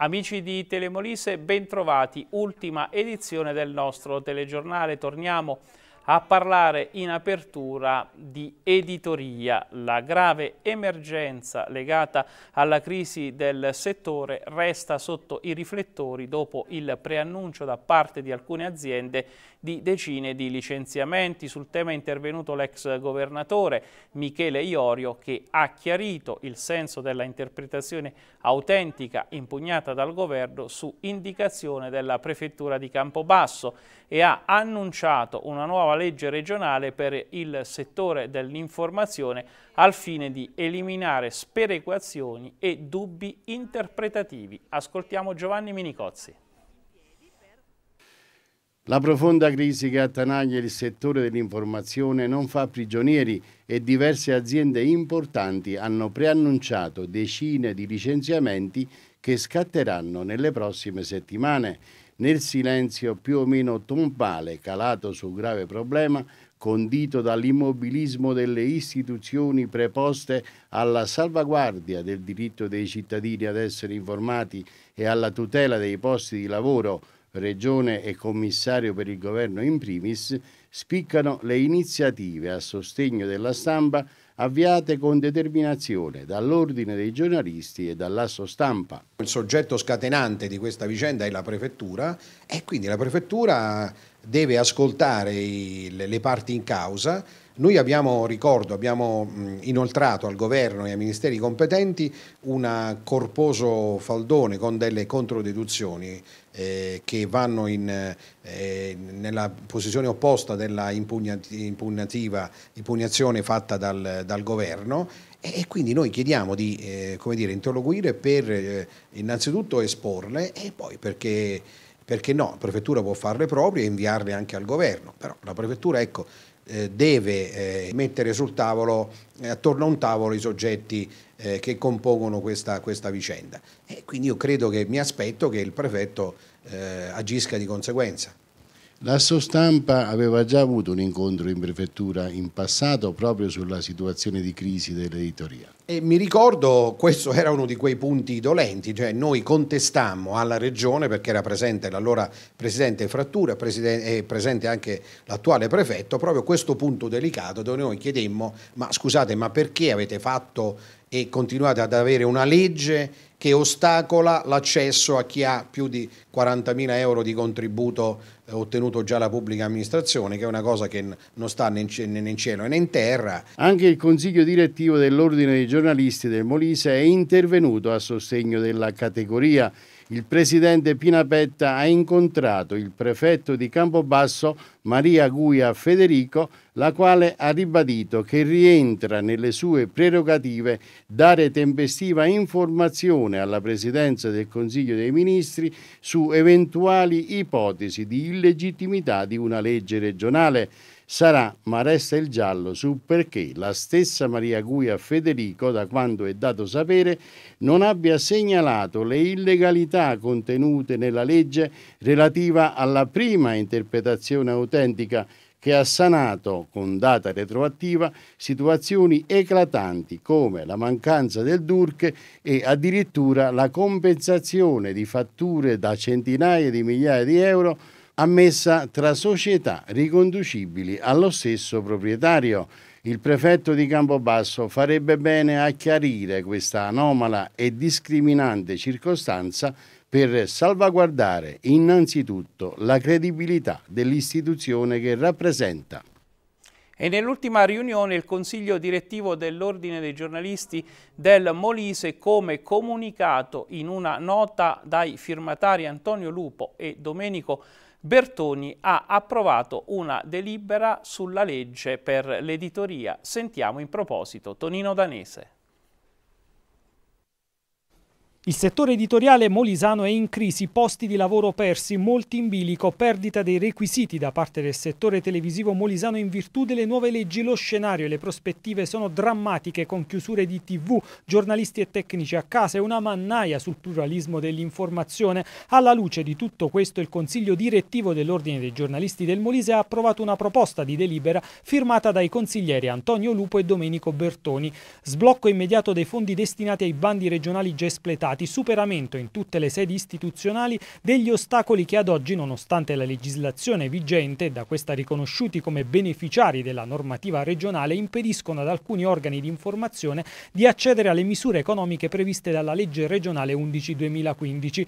Amici di Telemolise, bentrovati, ultima edizione del nostro telegiornale. Torniamo a parlare in apertura di editoria. La grave emergenza legata alla crisi del settore resta sotto i riflettori dopo il preannuncio da parte di alcune aziende di decine di licenziamenti. Sul tema è intervenuto l'ex governatore Michele Iorio che ha chiarito il senso della interpretazione autentica impugnata dal governo su indicazione della prefettura di Campobasso e ha annunciato una nuova legge regionale per il settore dell'informazione al fine di eliminare sperequazioni e dubbi interpretativi. Ascoltiamo Giovanni Minicozzi. La profonda crisi che attanaglia il settore dell'informazione non fa prigionieri e diverse aziende importanti hanno preannunciato decine di licenziamenti che scatteranno nelle prossime settimane. Nel silenzio più o meno tombale calato su un grave problema, condito dall'immobilismo delle istituzioni preposte alla salvaguardia del diritto dei cittadini ad essere informati e alla tutela dei posti di lavoro, Regione e commissario per il governo in primis, spiccano le iniziative a sostegno della stampa avviate con determinazione dall'ordine dei giornalisti e dall'asso stampa. Il soggetto scatenante di questa vicenda è la prefettura e quindi la prefettura deve ascoltare le parti in causa noi abbiamo, ricordo, abbiamo inoltrato al governo e ai ministeri competenti un corposo faldone con delle controdeduzioni eh, che vanno in, eh, nella posizione opposta della impugnazione fatta dal, dal governo e quindi noi chiediamo di eh, dire, interloquire per eh, innanzitutto esporle e poi perché, perché no, la prefettura può farle proprie e inviarle anche al governo, però la prefettura ecco eh, deve eh, mettere sul tavolo, eh, attorno a un tavolo i soggetti che compongono questa, questa vicenda. E quindi io credo che mi aspetto che il prefetto agisca di conseguenza. La sua stampa aveva già avuto un incontro in prefettura in passato proprio sulla situazione di crisi dell'editoria. E mi ricordo, questo era uno di quei punti dolenti, cioè noi contestammo alla Regione, perché era presente l'allora Presidente Frattura e presente anche l'attuale Prefetto, proprio questo punto delicato dove noi chiedemmo, ma scusate, ma perché avete fatto e continuate ad avere una legge che ostacola l'accesso a chi ha più di 40.000 euro di contributo eh, ottenuto già la pubblica amministrazione, che è una cosa che non sta né in cielo né in terra. Anche il consiglio direttivo dell'Ordine dei giornalisti del Molise è intervenuto a sostegno della categoria il presidente Pinapetta ha incontrato il prefetto di Campobasso Maria Guia Federico, la quale ha ribadito che rientra nelle sue prerogative dare tempestiva informazione alla Presidenza del Consiglio dei Ministri su eventuali ipotesi di illegittimità di una legge regionale sarà ma resta il giallo su perché la stessa Maria Guglia Federico, da quando è dato sapere, non abbia segnalato le illegalità contenute nella legge relativa alla prima interpretazione autentica che ha sanato con data retroattiva situazioni eclatanti come la mancanza del DURC e addirittura la compensazione di fatture da centinaia di migliaia di euro ammessa tra società riconducibili allo stesso proprietario. Il prefetto di Campobasso farebbe bene a chiarire questa anomala e discriminante circostanza per salvaguardare innanzitutto la credibilità dell'istituzione che rappresenta. E nell'ultima riunione il Consiglio direttivo dell'Ordine dei giornalisti del Molise, come comunicato in una nota dai firmatari Antonio Lupo e Domenico Bertoni ha approvato una delibera sulla legge per l'editoria. Sentiamo in proposito Tonino Danese. Il settore editoriale molisano è in crisi, posti di lavoro persi, molti in bilico, perdita dei requisiti da parte del settore televisivo molisano in virtù delle nuove leggi. Lo scenario e le prospettive sono drammatiche con chiusure di tv, giornalisti e tecnici a casa e una mannaia sul pluralismo dell'informazione. Alla luce di tutto questo il Consiglio direttivo dell'Ordine dei giornalisti del Molise ha approvato una proposta di delibera firmata dai consiglieri Antonio Lupo e Domenico Bertoni. Sblocco immediato dei fondi destinati ai bandi regionali già espletati risultati superamento in tutte le sedi istituzionali degli ostacoli che ad oggi, nonostante la legislazione vigente, da questa riconosciuti come beneficiari della normativa regionale, impediscono ad alcuni organi di informazione di accedere alle misure economiche previste dalla legge regionale 11-2015.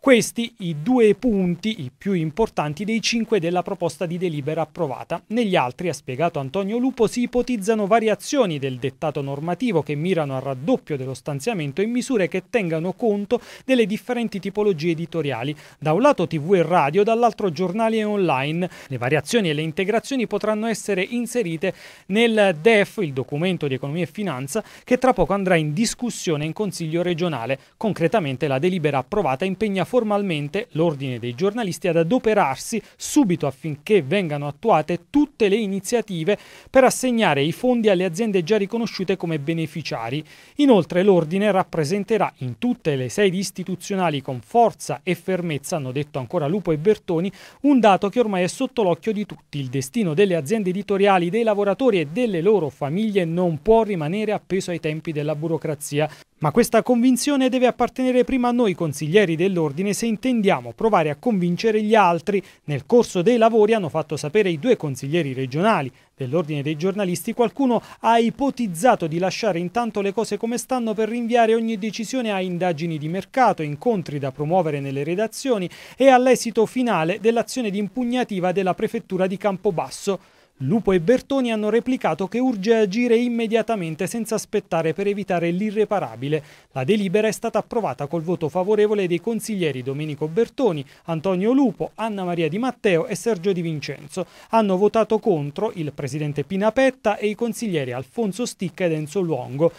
Questi i due punti, i più importanti dei cinque della proposta di delibera approvata. Negli altri, ha spiegato Antonio Lupo, si ipotizzano variazioni del dettato normativo che mirano al raddoppio dello stanziamento in misure che tengano conto delle differenti tipologie editoriali, da un lato tv e radio, dall'altro giornali e online. Le variazioni e le integrazioni potranno essere inserite nel DEF, il documento di economia e finanza, che tra poco andrà in discussione in Consiglio regionale. Concretamente la delibera approvata impegna formalmente l'Ordine dei giornalisti ad adoperarsi subito affinché vengano attuate tutte le iniziative per assegnare i fondi alle aziende già riconosciute come beneficiari. Inoltre l'Ordine rappresenterà in tutte le sedi istituzionali con forza e fermezza, hanno detto ancora Lupo e Bertoni, un dato che ormai è sotto l'occhio di tutti. Il destino delle aziende editoriali, dei lavoratori e delle loro famiglie non può rimanere appeso ai tempi della burocrazia. Ma questa convinzione deve appartenere prima a noi consiglieri dell'ordine se intendiamo provare a convincere gli altri. Nel corso dei lavori hanno fatto sapere i due consiglieri regionali dell'ordine dei giornalisti, qualcuno ha ipotizzato di lasciare intanto le cose come stanno per rinviare ogni decisione a indagini di mercato, incontri da promuovere nelle redazioni e all'esito finale dell'azione di impugnativa della prefettura di Campobasso. Lupo e Bertoni hanno replicato che urge agire immediatamente senza aspettare per evitare l'irreparabile. La delibera è stata approvata col voto favorevole dei consiglieri Domenico Bertoni, Antonio Lupo, Anna Maria Di Matteo e Sergio Di Vincenzo. Hanno votato contro il presidente Pinapetta e i consiglieri Alfonso Sticca ed Enzo Luongo.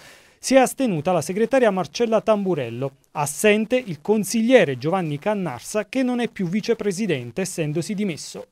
Si è astenuta la segretaria Marcella Tamburello, assente il consigliere Giovanni Cannarsa che non è più vicepresidente essendosi dimesso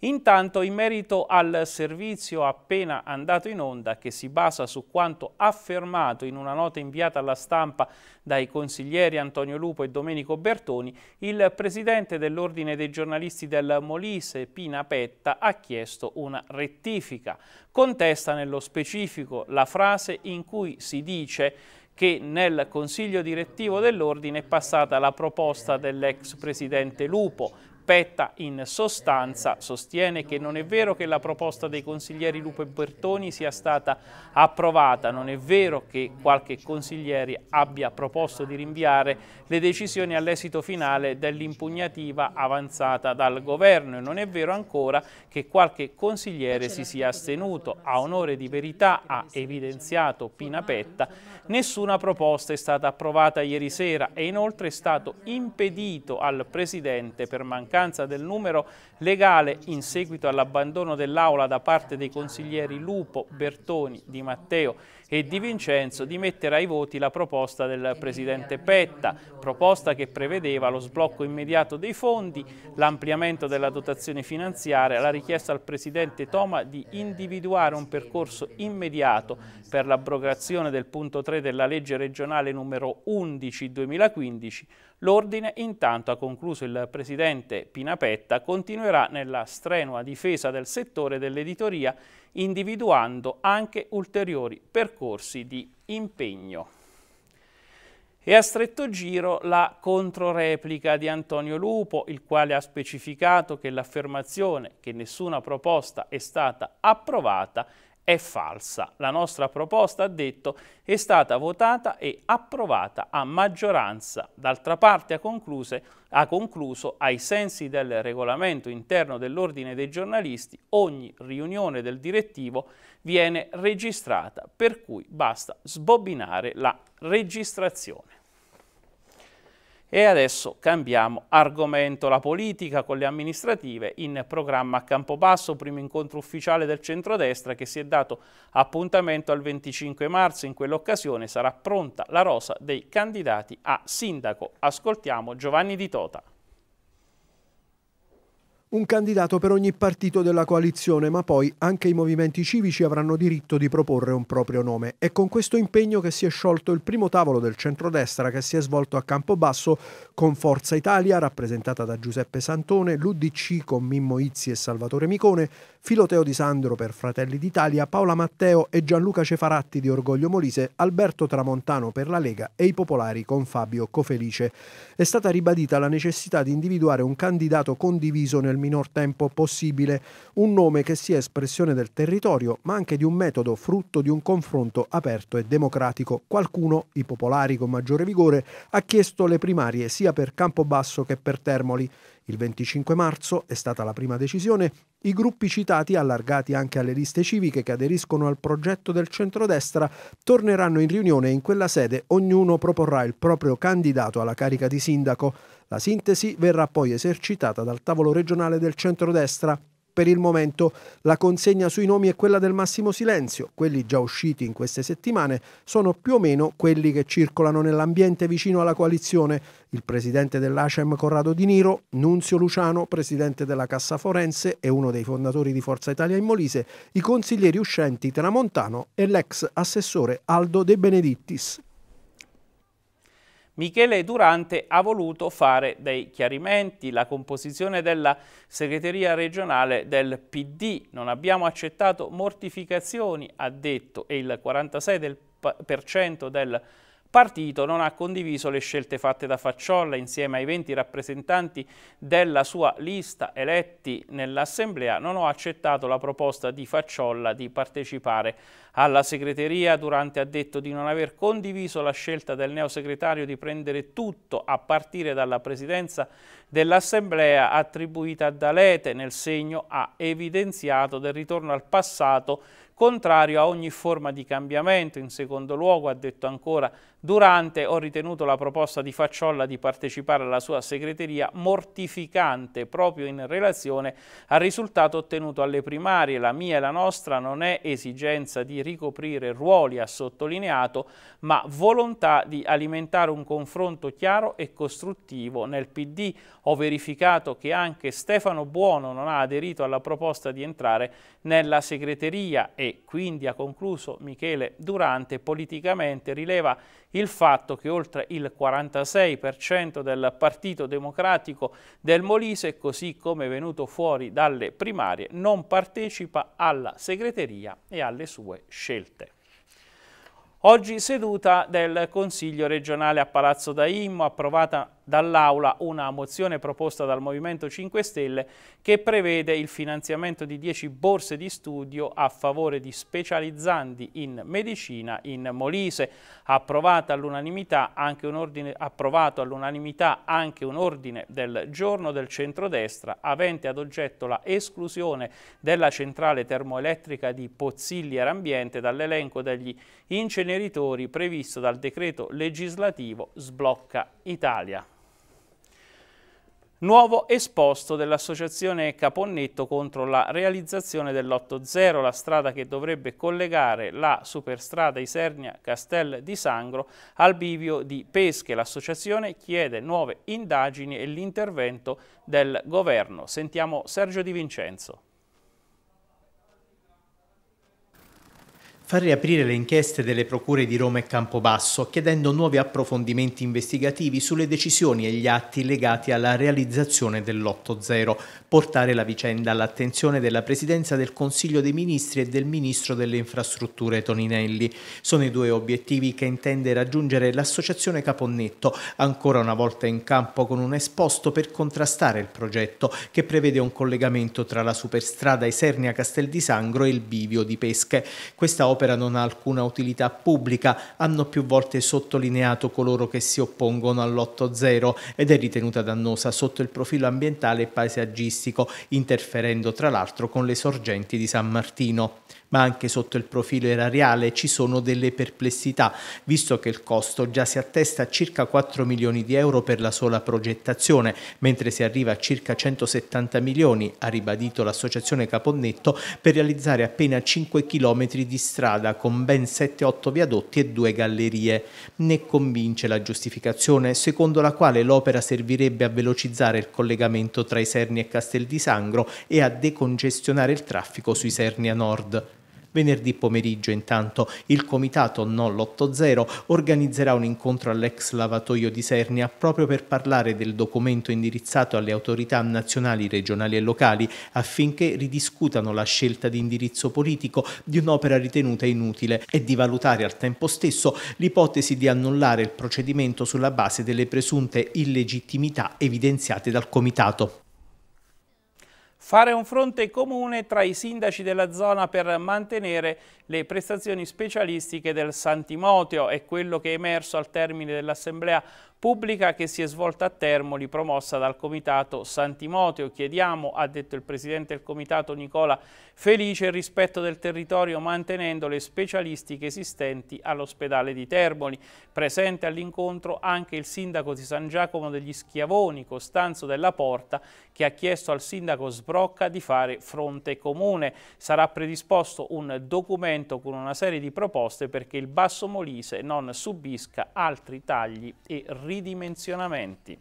Intanto in merito al servizio appena andato in onda che si basa su quanto affermato in una nota inviata alla stampa dai consiglieri Antonio Lupo e Domenico Bertoni, il presidente dell'Ordine dei giornalisti del Molise, Pina Petta, ha chiesto una rettifica. Contesta nello specifico la frase in cui si dice che nel consiglio direttivo dell'ordine è passata la proposta dell'ex presidente Lupo Petta in sostanza sostiene che non è vero che la proposta dei consiglieri Lupo e Bertoni sia stata approvata, non è vero che qualche consigliere abbia proposto di rinviare le decisioni all'esito finale dell'impugnativa avanzata dal governo e non è vero ancora che qualche consigliere si sia astenuto. A onore di verità ha evidenziato Pina Petta, nessuna proposta è stata approvata ieri sera e inoltre è stato impedito al Presidente per mancare mancanza del numero legale in seguito all'abbandono dell'Aula da parte dei consiglieri Lupo, Bertoni, Di Matteo e Di Vincenzo di mettere ai voti la proposta del Presidente Petta, proposta che prevedeva lo sblocco immediato dei fondi, l'ampliamento della dotazione finanziaria, la richiesta al Presidente Toma di individuare un percorso immediato per l'abrogazione del punto 3 della legge regionale numero 11 2015, L'ordine intanto, ha concluso il presidente Pinapetta, continuerà nella strenua difesa del settore dell'editoria individuando anche ulteriori percorsi di impegno. E a stretto giro la controreplica di Antonio Lupo, il quale ha specificato che l'affermazione che nessuna proposta è stata approvata è falsa. La nostra proposta, ha detto, è stata votata e approvata a maggioranza. D'altra parte ha, concluse, ha concluso, ai sensi del regolamento interno dell'Ordine dei giornalisti, ogni riunione del direttivo viene registrata, per cui basta sbobinare la registrazione. E adesso cambiamo argomento, la politica con le amministrative in programma a Campobasso, primo incontro ufficiale del centrodestra che si è dato appuntamento al 25 marzo, in quell'occasione sarà pronta la rosa dei candidati a sindaco. Ascoltiamo Giovanni Di Tota un candidato per ogni partito della coalizione, ma poi anche i movimenti civici avranno diritto di proporre un proprio nome. È con questo impegno che si è sciolto il primo tavolo del centrodestra che si è svolto a Campobasso con Forza Italia, rappresentata da Giuseppe Santone, l'UDC con Mimmo Izzi e Salvatore Micone, Filoteo Di Sandro per Fratelli d'Italia, Paola Matteo e Gianluca Cefaratti di Orgoglio Molise, Alberto Tramontano per la Lega e i Popolari con Fabio Cofelice. È stata ribadita la necessità di individuare un candidato condiviso nel minor tempo possibile, un nome che sia espressione del territorio, ma anche di un metodo frutto di un confronto aperto e democratico. Qualcuno, i popolari con maggiore vigore, ha chiesto le primarie sia per Campobasso che per Termoli. Il 25 marzo è stata la prima decisione. I gruppi citati, allargati anche alle liste civiche che aderiscono al progetto del centrodestra, torneranno in riunione e in quella sede ognuno proporrà il proprio candidato alla carica di sindaco. La sintesi verrà poi esercitata dal tavolo regionale del centrodestra. Per il momento la consegna sui nomi è quella del massimo silenzio, quelli già usciti in queste settimane sono più o meno quelli che circolano nell'ambiente vicino alla coalizione, il presidente dell'ACEM Corrado Di Niro, Nunzio Luciano, presidente della Cassa Forense e uno dei fondatori di Forza Italia in Molise, i consiglieri uscenti Tramontano e l'ex assessore Aldo De Benedittis. Michele Durante ha voluto fare dei chiarimenti, la composizione della segreteria regionale del PD. Non abbiamo accettato mortificazioni, ha detto, e il 46% del, del partito non ha condiviso le scelte fatte da Facciolla insieme ai 20 rappresentanti della sua lista eletti nell'Assemblea non ho accettato la proposta di Facciolla di partecipare alla segreteria Durante ha detto di non aver condiviso la scelta del neosegretario di prendere tutto a partire dalla presidenza dell'Assemblea attribuita a D'Alete nel segno ha evidenziato del ritorno al passato contrario a ogni forma di cambiamento. In secondo luogo ha detto ancora Durante ho ritenuto la proposta di Facciolla di partecipare alla sua segreteria mortificante proprio in relazione al risultato ottenuto alle primarie. La mia e la nostra non è esigenza di ricoprire ruoli, ha sottolineato, ma volontà di alimentare un confronto chiaro e costruttivo. Nel PD ho verificato che anche Stefano Buono non ha aderito alla proposta di entrare nella segreteria e quindi ha concluso Michele Durante politicamente rileva il fatto che oltre il 46% del Partito Democratico del Molise, così come è venuto fuori dalle primarie, non partecipa alla segreteria e alle sue scelte. Oggi seduta del Consiglio regionale a Palazzo Daimmo, approvata dall'Aula una mozione proposta dal Movimento 5 Stelle che prevede il finanziamento di 10 borse di studio a favore di specializzandi in medicina in Molise. Approvato all'unanimità anche, all anche un ordine del giorno del centrodestra avente ad oggetto la esclusione della centrale termoelettrica di Pozzillier Ambiente dall'elenco degli inceneritori previsto dal decreto legislativo Sblocca Italia. Nuovo esposto dell'associazione Caponnetto contro la realizzazione dell'8-0, la strada che dovrebbe collegare la superstrada Isernia-Castel di Sangro al bivio di Pesche. L'associazione chiede nuove indagini e l'intervento del governo. Sentiamo Sergio Di Vincenzo. far riaprire le inchieste delle procure di Roma e Campobasso, chiedendo nuovi approfondimenti investigativi sulle decisioni e gli atti legati alla realizzazione dell'8-0 portare la vicenda all'attenzione della Presidenza del Consiglio dei Ministri e del Ministro delle Infrastrutture Toninelli. Sono i due obiettivi che intende raggiungere l'Associazione Caponnetto, ancora una volta in campo con un esposto per contrastare il progetto che prevede un collegamento tra la superstrada Isernia Castel di Sangro e il bivio di Pesche. Questa opera non ha alcuna utilità pubblica, hanno più volte sottolineato coloro che si oppongono all'8.0 ed è ritenuta dannosa sotto il profilo ambientale e paesaggistico domestico, interferendo tra l'altro con le sorgenti di San Martino ma anche sotto il profilo erariale ci sono delle perplessità, visto che il costo già si attesta a circa 4 milioni di euro per la sola progettazione, mentre si arriva a circa 170 milioni, ha ribadito l'associazione Caponnetto, per realizzare appena 5 km di strada con ben 7-8 viadotti e due gallerie. Ne convince la giustificazione secondo la quale l'opera servirebbe a velocizzare il collegamento tra i Serni e Castel di Sangro e a decongestionare il traffico sui Serni a nord. Venerdì pomeriggio intanto il comitato Non l8 organizzerà un incontro all'ex lavatoio di Sernia proprio per parlare del documento indirizzato alle autorità nazionali, regionali e locali affinché ridiscutano la scelta di indirizzo politico di un'opera ritenuta inutile e di valutare al tempo stesso l'ipotesi di annullare il procedimento sulla base delle presunte illegittimità evidenziate dal comitato. Fare un fronte comune tra i sindaci della zona per mantenere le prestazioni specialistiche del San Timoteo è quello che è emerso al termine dell'assemblea pubblica che si è svolta a Termoli, promossa dal Comitato San Timoteo. Chiediamo, ha detto il Presidente del Comitato Nicola Felice, il rispetto del territorio mantenendo le specialistiche esistenti all'ospedale di Termoli. Presente all'incontro anche il Sindaco di San Giacomo degli Schiavoni, Costanzo Della Porta, che ha chiesto al Sindaco Sbrocca di fare fronte comune. Sarà predisposto un documento con una serie di proposte perché il Basso Molise non subisca altri tagli e rinforzi ridimensionamenti.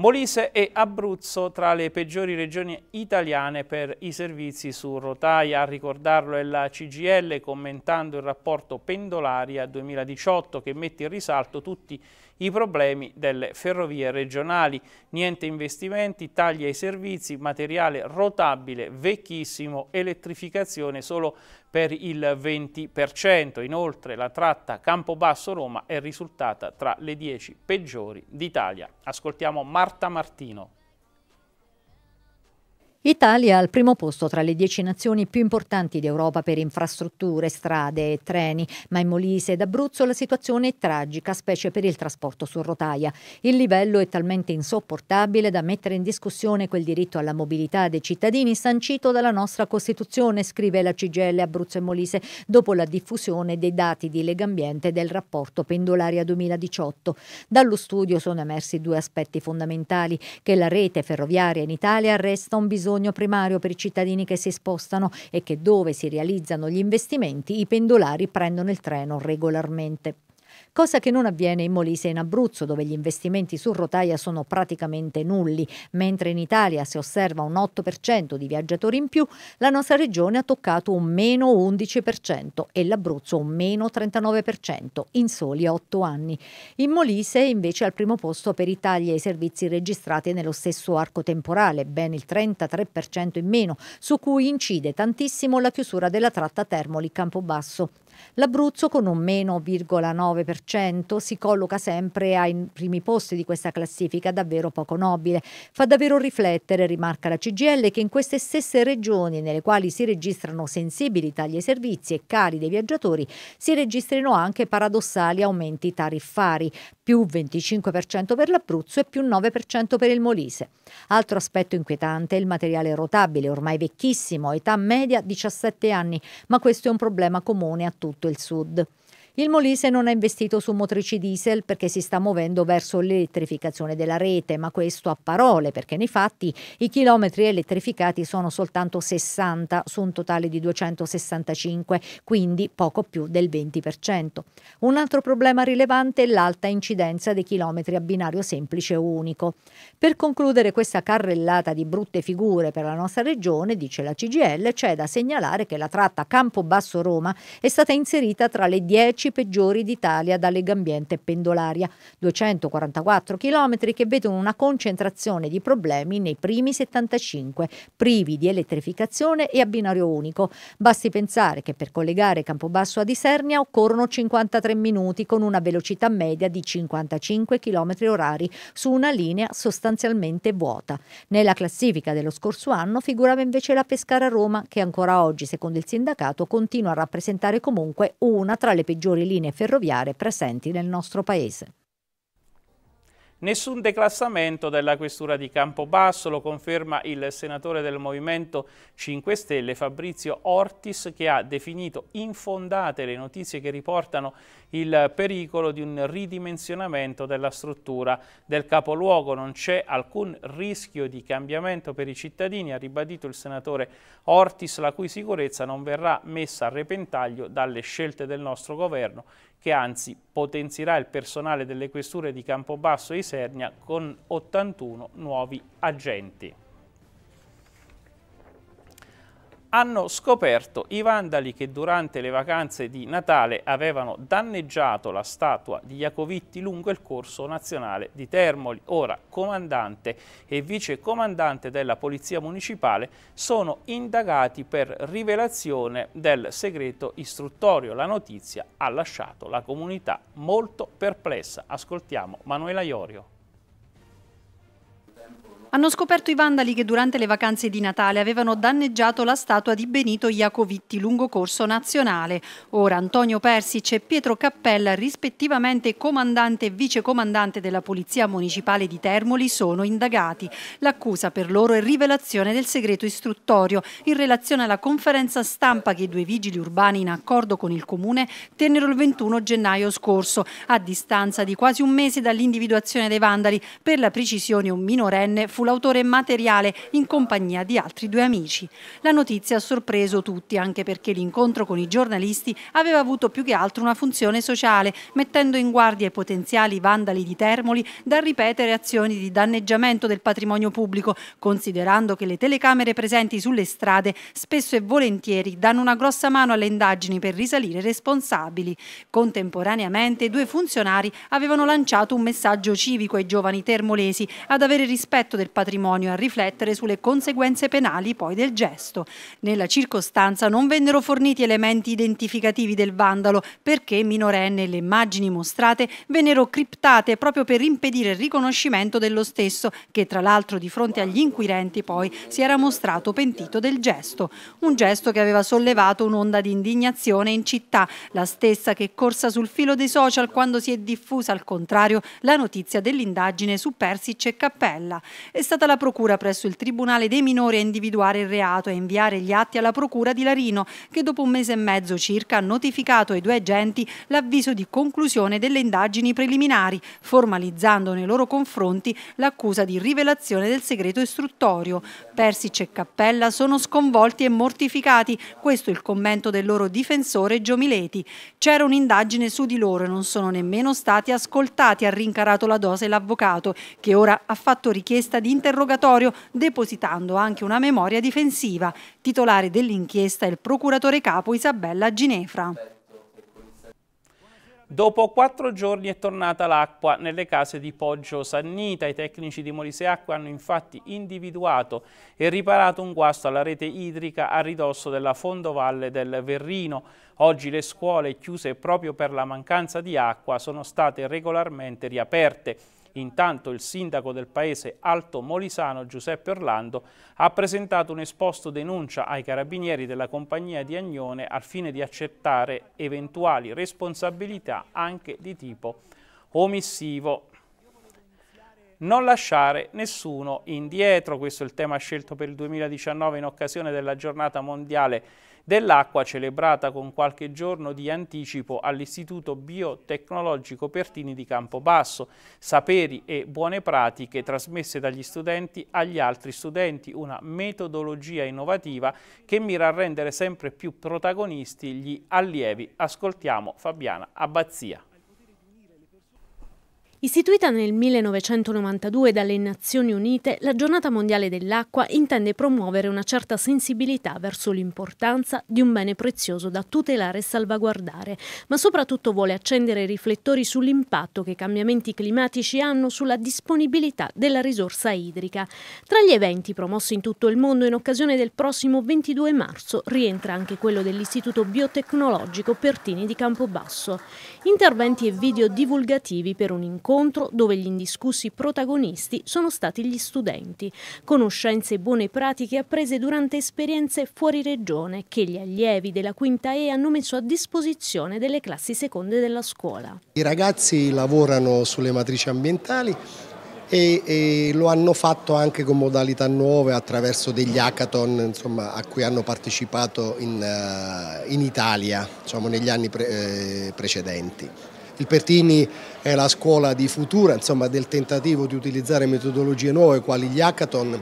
Molise e Abruzzo tra le peggiori regioni italiane per i servizi su rotaia. A ricordarlo è la CGL commentando il rapporto Pendolaria 2018 che mette in risalto tutti i i problemi delle ferrovie regionali. Niente investimenti, tagli ai servizi, materiale rotabile vecchissimo, elettrificazione solo per il 20%. Inoltre la tratta Campobasso-Roma è risultata tra le 10 peggiori d'Italia. Ascoltiamo Marta Martino. Italia al primo posto tra le dieci nazioni più importanti d'Europa per infrastrutture, strade e treni, ma in Molise ed Abruzzo la situazione è tragica, specie per il trasporto su rotaia. Il livello è talmente insopportabile da mettere in discussione quel diritto alla mobilità dei cittadini sancito dalla nostra Costituzione, scrive la CGL Abruzzo e Molise, dopo la diffusione dei dati di Legambiente del rapporto Pendolaria 2018. Dallo studio sono emersi due aspetti fondamentali, che la rete ferroviaria in Italia resta un bisogno bisogno primario per i cittadini che si spostano e che dove si realizzano gli investimenti i pendolari prendono il treno regolarmente cosa che non avviene in Molise e in Abruzzo, dove gli investimenti su rotaia sono praticamente nulli, mentre in Italia si osserva un 8% di viaggiatori in più, la nostra regione ha toccato un meno 11% e l'Abruzzo un meno 39% in soli 8 anni. In Molise invece al primo posto per i tagli ai servizi registrati nello stesso arco temporale, ben il 33% in meno, su cui incide tantissimo la chiusura della tratta Termoli-Campobasso. L'Abruzzo con un meno 0,9% si colloca sempre ai primi posti di questa classifica davvero poco nobile. Fa davvero riflettere, rimarca la CGL, che in queste stesse regioni nelle quali si registrano sensibili tagli ai servizi e cari dei viaggiatori si registrino anche paradossali aumenti tariffari, più 25% per l'Abruzzo e più 9% per il Molise. Altro aspetto inquietante è il materiale rotabile, ormai vecchissimo, età media 17 anni, ma questo è un problema comune a tutti tutto il sud. Il Molise non ha investito su motrici diesel perché si sta muovendo verso l'elettrificazione della rete, ma questo a parole perché nei fatti i chilometri elettrificati sono soltanto 60 su un totale di 265, quindi poco più del 20%. Un altro problema rilevante è l'alta incidenza dei chilometri a binario semplice unico. Per concludere questa carrellata di brutte figure per la nostra regione, dice la CGL, c'è da segnalare che la tratta Campobasso-Roma è stata inserita tra le 10 10 peggiori d'Italia da Legambiente e Pendolaria, 244 chilometri che vedono una concentrazione di problemi nei primi 75, privi di elettrificazione e a binario unico. Basti pensare che per collegare Campobasso a Disernia occorrono 53 minuti con una velocità media di 55 km orari su una linea sostanzialmente vuota. Nella classifica dello scorso anno figurava invece la Pescara Roma che ancora oggi, secondo il sindacato, continua a rappresentare comunque una tra le peggiori maggiori linee ferroviarie presenti nel nostro Paese. Nessun declassamento della questura di Campobasso, lo conferma il senatore del Movimento 5 Stelle Fabrizio Ortis che ha definito infondate le notizie che riportano il pericolo di un ridimensionamento della struttura del capoluogo. Non c'è alcun rischio di cambiamento per i cittadini, ha ribadito il senatore Ortis, la cui sicurezza non verrà messa a repentaglio dalle scelte del nostro governo che anzi potenzierà il personale delle questure di Campobasso e Isernia con 81 nuovi agenti. hanno scoperto i vandali che durante le vacanze di Natale avevano danneggiato la statua di Jacovitti lungo il corso nazionale di Termoli. Ora comandante e vicecomandante della Polizia Municipale sono indagati per rivelazione del segreto istruttorio. La notizia ha lasciato la comunità molto perplessa. Ascoltiamo Manuela Iorio. Hanno scoperto i vandali che durante le vacanze di Natale avevano danneggiato la statua di Benito Iacovitti corso nazionale. Ora Antonio Persic e Pietro Cappella, rispettivamente comandante e vicecomandante della Polizia Municipale di Termoli, sono indagati. L'accusa per loro è rivelazione del segreto istruttorio in relazione alla conferenza stampa che i due vigili urbani in accordo con il Comune tennero il 21 gennaio scorso, a distanza di quasi un mese dall'individuazione dei vandali, per la precisione un minorenne fu fu l'autore materiale in compagnia di altri due amici. La notizia ha sorpreso tutti, anche perché l'incontro con i giornalisti aveva avuto più che altro una funzione sociale, mettendo in guardia i potenziali vandali di Termoli dal ripetere azioni di danneggiamento del patrimonio pubblico, considerando che le telecamere presenti sulle strade spesso e volentieri danno una grossa mano alle indagini per risalire responsabili. Contemporaneamente due funzionari avevano lanciato un messaggio civico ai giovani termolesi ad avere rispetto del patrimonio a riflettere sulle conseguenze penali poi del gesto. Nella circostanza non vennero forniti elementi identificativi del vandalo perché minorenne le immagini mostrate vennero criptate proprio per impedire il riconoscimento dello stesso che tra l'altro di fronte agli inquirenti poi si era mostrato pentito del gesto. Un gesto che aveva sollevato un'onda di indignazione in città, la stessa che è corsa sul filo dei social quando si è diffusa al contrario la notizia dell'indagine su Persic e Cappella è stata la Procura presso il Tribunale dei Minori a individuare il reato e inviare gli atti alla Procura di Larino, che dopo un mese e mezzo circa ha notificato ai due agenti l'avviso di conclusione delle indagini preliminari, formalizzando nei loro confronti l'accusa di rivelazione del segreto istruttorio. Persic e Cappella sono sconvolti e mortificati, questo è il commento del loro difensore Giomileti. C'era un'indagine su di loro e non sono nemmeno stati ascoltati, ha rincarato la dose l'avvocato, che ora ha fatto richiesta di l'interrogatorio, depositando anche una memoria difensiva. Titolare dell'inchiesta è il procuratore capo Isabella Ginefra. Dopo quattro giorni è tornata l'acqua nelle case di Poggio Sannita. I tecnici di Molise Acqua hanno infatti individuato e riparato un guasto alla rete idrica a ridosso della fondovalle del Verrino. Oggi le scuole chiuse proprio per la mancanza di acqua sono state regolarmente riaperte. Intanto il sindaco del paese Alto Molisano, Giuseppe Orlando, ha presentato un esposto denuncia ai carabinieri della compagnia di Agnone al fine di accettare eventuali responsabilità anche di tipo omissivo non lasciare nessuno indietro. Questo è il tema scelto per il 2019 in occasione della giornata mondiale dell'acqua celebrata con qualche giorno di anticipo all'Istituto Biotecnologico Pertini di Campobasso, saperi e buone pratiche trasmesse dagli studenti agli altri studenti, una metodologia innovativa che mira a rendere sempre più protagonisti gli allievi. Ascoltiamo Fabiana Abbazia. Istituita nel 1992 dalle Nazioni Unite, la Giornata Mondiale dell'Acqua intende promuovere una certa sensibilità verso l'importanza di un bene prezioso da tutelare e salvaguardare, ma soprattutto vuole accendere i riflettori sull'impatto che i cambiamenti climatici hanno sulla disponibilità della risorsa idrica. Tra gli eventi promossi in tutto il mondo in occasione del prossimo 22 marzo rientra anche quello dell'Istituto Biotecnologico Pertini di Campobasso. Interventi e video divulgativi per un incontro incontro dove gli indiscussi protagonisti sono stati gli studenti. Conoscenze e buone pratiche apprese durante esperienze fuori regione che gli allievi della quinta E hanno messo a disposizione delle classi seconde della scuola. I ragazzi lavorano sulle matrici ambientali e, e, lo hanno fatto anche con modalità nuove attraverso degli hackathon insomma, a cui hanno partecipato in, uh, in Italia diciamo, negli anni pre, eh, precedenti. Il Pertini è la scuola di futura, insomma, del tentativo di utilizzare metodologie nuove quali gli hackathon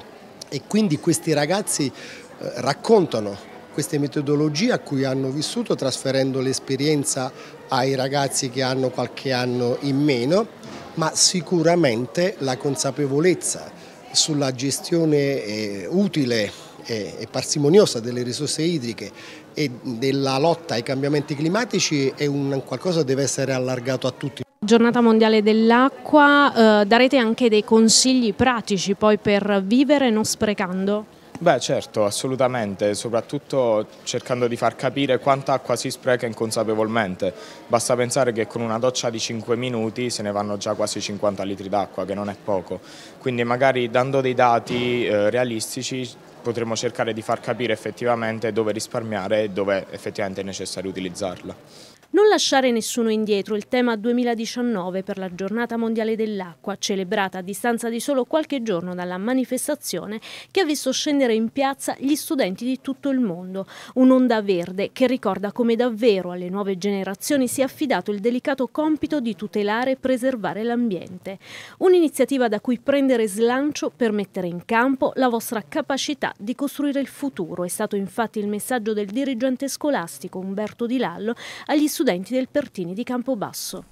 e quindi questi ragazzi eh, raccontano queste metodologie a cui hanno vissuto trasferendo l'esperienza ai ragazzi che hanno qualche anno in meno, ma sicuramente la consapevolezza sulla gestione eh, utile e parsimoniosa delle risorse idriche e della lotta ai cambiamenti climatici è un qualcosa che deve essere allargato a tutti giornata mondiale dell'acqua, eh, darete anche dei consigli pratici poi per vivere non sprecando? Beh certo, assolutamente, soprattutto cercando di far capire quanta acqua si spreca inconsapevolmente. Basta pensare che con una doccia di 5 minuti se ne vanno già quasi 50 litri d'acqua, che non è poco. Quindi magari dando dei dati eh, realistici potremo cercare di far capire effettivamente dove risparmiare e dove effettivamente è necessario utilizzarla. Non lasciare nessuno indietro il tema 2019 per la giornata mondiale dell'acqua, celebrata a distanza di solo qualche giorno dalla manifestazione che ha visto scendere in piazza gli studenti di tutto il mondo. Un'onda verde che ricorda come davvero alle nuove generazioni si è affidato il delicato compito di tutelare e preservare l'ambiente. Un'iniziativa da cui prendere slancio per mettere in campo la vostra capacità di costruire il futuro. È stato infatti il messaggio del dirigente scolastico Umberto Di Lallo agli studenti studenti del Pertini di Campobasso.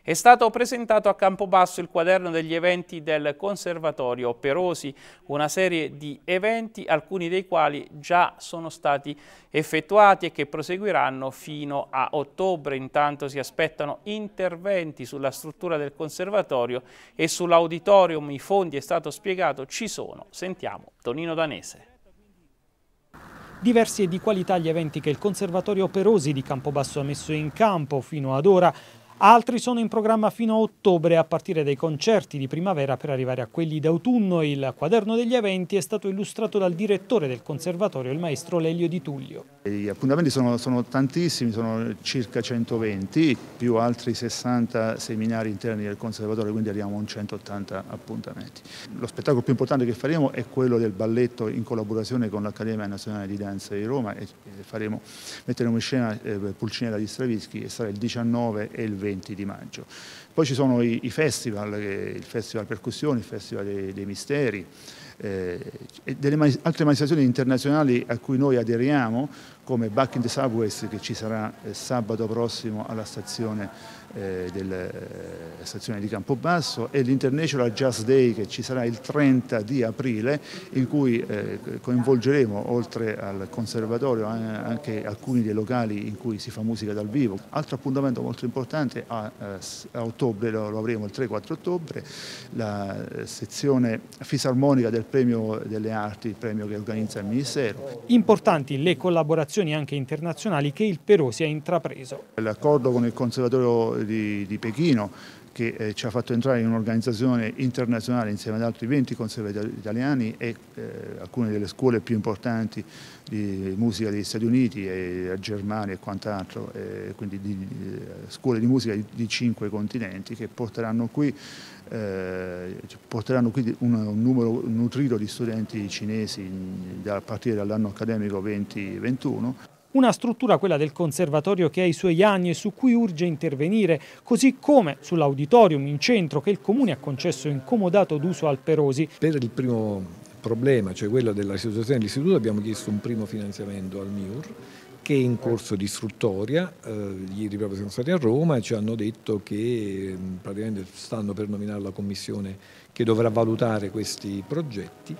È stato presentato a Campobasso il quaderno degli eventi del Conservatorio Perosi, una serie di eventi, alcuni dei quali già sono stati effettuati e che proseguiranno fino a ottobre. Intanto si aspettano interventi sulla struttura del Conservatorio e sull'auditorium. I fondi, è stato spiegato, ci sono. Sentiamo Tonino Danese. Diversi e di qualità gli eventi che il Conservatorio Operosi di Campobasso ha messo in campo fino ad ora Altri sono in programma fino a ottobre a partire dai concerti di primavera per arrivare a quelli d'autunno. Il quaderno degli eventi è stato illustrato dal direttore del conservatorio, il maestro Lelio Di Tullio. Gli appuntamenti sono, sono tantissimi, sono circa 120, più altri 60 seminari interni del conservatorio, quindi arriviamo a 180 appuntamenti. Lo spettacolo più importante che faremo è quello del balletto in collaborazione con l'Accademia Nazionale di Danza di Roma e faremo, metteremo in scena eh, Pulcinella di Stravinsky e sarà il 19 e il 20 20 di maggio. Poi ci sono i, i festival, eh, il Festival Percussioni, il Festival dei, dei Misteri, eh, e delle altre manifestazioni internazionali a cui noi aderiamo, come Back in the Subways che ci sarà eh, sabato prossimo alla stazione eh, della eh, stazione di Campobasso e l'International Jazz Day che ci sarà il 30 di aprile in cui eh, coinvolgeremo oltre al conservatorio anche alcuni dei locali in cui si fa musica dal vivo. Altro appuntamento molto importante a, a ottobre, lo avremo il 3-4 ottobre, la sezione fisarmonica del premio delle arti, il premio che organizza il Ministero. Importanti le collaborazioni anche internazionali che il si è intrapreso. L'accordo con il Conservatorio di, di Pechino che eh, ci ha fatto entrare in un'organizzazione internazionale insieme ad altri 20 conservatori italiani e eh, alcune delle scuole più importanti di musica degli Stati Uniti e Germania e quant'altro, eh, quindi di, di, eh, scuole di musica di, di, cinque continenti che porteranno qui, eh, cioè porteranno qui un, un, numero nutrito di studenti cinesi in, da, a partire dall'anno accademico 2021. Una struttura, quella del conservatorio, che ha i suoi anni e su cui urge intervenire, così come sull'auditorium in centro che il Comune ha concesso incomodato d'uso al Perosi. Per il primo problema, cioè quello della situazione dell'istituto, abbiamo chiesto un primo finanziamento al MIUR che è in corso di istruttoria, eh, gli ieri sono stati a Roma e ci hanno detto che mm, praticamente stanno per nominare la commissione che dovrà valutare questi progetti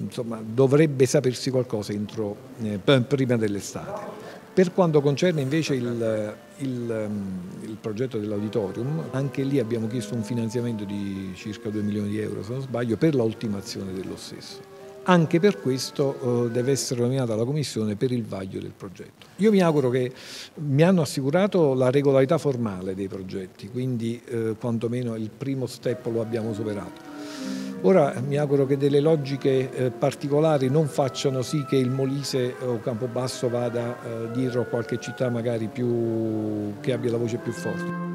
insomma, dovrebbe sapersi qualcosa entro, eh, prima dell'estate. Per quanto concerne invece il, il, ehm, il progetto dell'auditorium, anche lì abbiamo chiesto un finanziamento di circa 2 milioni di euro, se non sbaglio, per l'ultimazione dello stesso. Anche per questo eh, deve essere nominata la Commissione per il vaglio del progetto. Io mi auguro che mi hanno assicurato la regolarità formale dei progetti, quindi eh, quantomeno il primo step lo abbiamo superato. Ora mi auguro che delle logiche eh, particolari non facciano sì che il Molise o Campobasso vada eh, dietro a qualche città magari più, che abbia la voce più forte.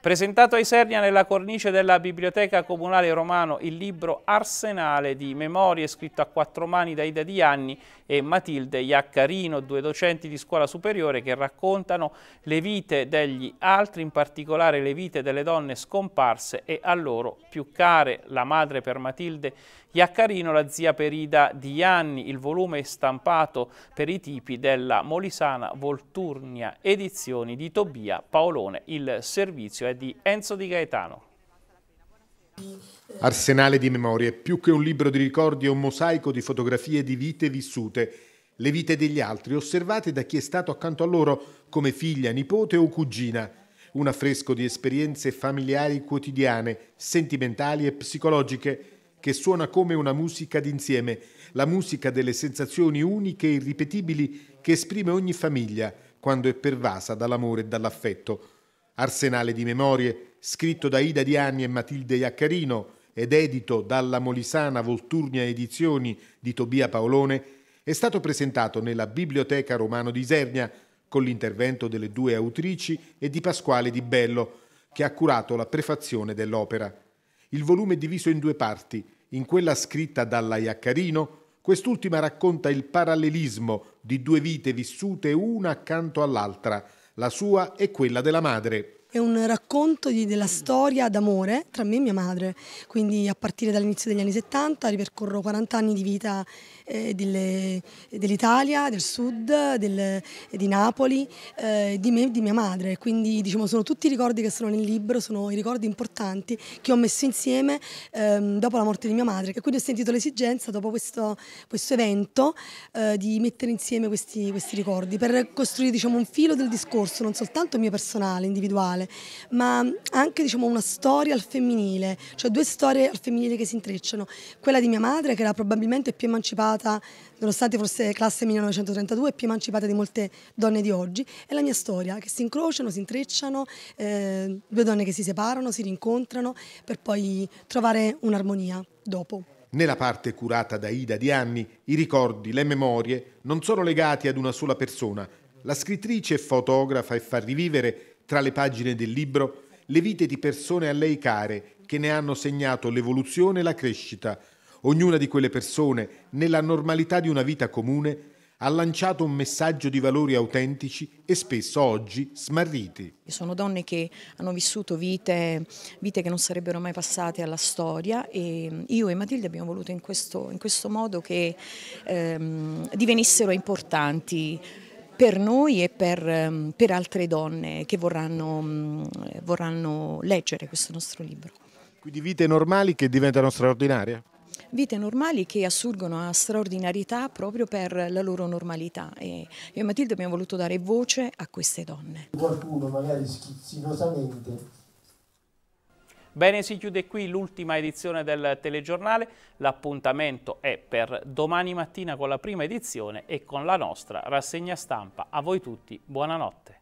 Presentato ai Sernia nella cornice della Biblioteca Comunale Romano il libro Arsenale di memorie scritto a quattro mani da Ida Di Anni e Matilde Iaccarino, due docenti di scuola superiore che raccontano le vite degli altri, in particolare le vite delle donne scomparse e a loro più care, la madre per Matilde Iaccarino, la zia Perida di Anni. Il volume è stampato per i tipi della Molisana Volturnia Edizioni di Tobia Paolone. Il servizio è di Enzo Di Gaetano. Arsenale di memorie, più che un libro di ricordi è un mosaico di fotografie di vite vissute, le vite degli altri, osservate da chi è stato accanto a loro come figlia, nipote o cugina. Un affresco di esperienze familiari quotidiane, sentimentali e psicologiche, che suona come una musica d'insieme, la musica delle sensazioni uniche e irripetibili che esprime ogni famiglia quando è pervasa dall'amore e dall'affetto Arsenale di memorie, scritto da Ida Diani e Matilde Iaccarino ed edito dalla Molisana Volturnia Edizioni di Tobia Paolone, è stato presentato nella Biblioteca Romano di Isernia con l'intervento delle due autrici e di Pasquale Di Bello, che ha curato la prefazione dell'opera. Il volume è diviso in due parti. In quella scritta dalla Iaccarino, quest'ultima racconta il parallelismo di due vite vissute una accanto all'altra – la sua e quella della madre. È un racconto di, della storia d'amore tra me e mia madre, quindi a partire dall'inizio degli anni 70 ripercorro 40 anni di vita eh, dell'Italia, del sud, del, di Napoli, eh, di me e di mia madre. Quindi diciamo, sono tutti i ricordi che sono nel libro, sono i ricordi importanti che ho messo insieme ehm, dopo la morte di mia madre. E quindi ho sentito l'esigenza, dopo questo, questo evento, eh, di mettere insieme questi, questi ricordi per costruire diciamo, un filo del discorso, non soltanto mio personale, individuale, ma anche diciamo, una storia al femminile, cioè due storie al femminile che si intrecciano. Quella di mia madre, che era probabilmente più emancipata stata, nonostante fosse classe 1932, più emancipata di molte donne di oggi. È la mia storia, che si incrociano, si intrecciano, eh, due donne che si separano, si rincontrano per poi trovare un'armonia dopo. Nella parte curata da Ida di anni, i ricordi, le memorie non sono legati ad una sola persona. La scrittrice fotografa e fa rivivere tra le pagine del libro le vite di persone a lei care che ne hanno segnato l'evoluzione e la crescita, Ognuna di quelle persone, nella normalità di una vita comune, ha lanciato un messaggio di valori autentici e spesso oggi smarriti. Sono donne che hanno vissuto vite, vite che non sarebbero mai passate alla storia e mm, io e Matilde abbiamo voluto in questo, in questo modo che ehm, divenissero importanti per noi e per, mm, per altre donne che vorranno, mm, vorranno leggere questo nostro libro. Quindi vite normali che diventano straordinarie? vite normali che assurgono a straordinarietà proprio per la loro normalità e io e Matilde abbiamo voluto dare voce a queste donne. Qualcuno magari schizzinosamente Bene, si chiude qui l'ultima edizione del telegiornale. L'appuntamento è per domani mattina con la prima edizione e con la nostra rassegna stampa. A voi tutti, buonanotte.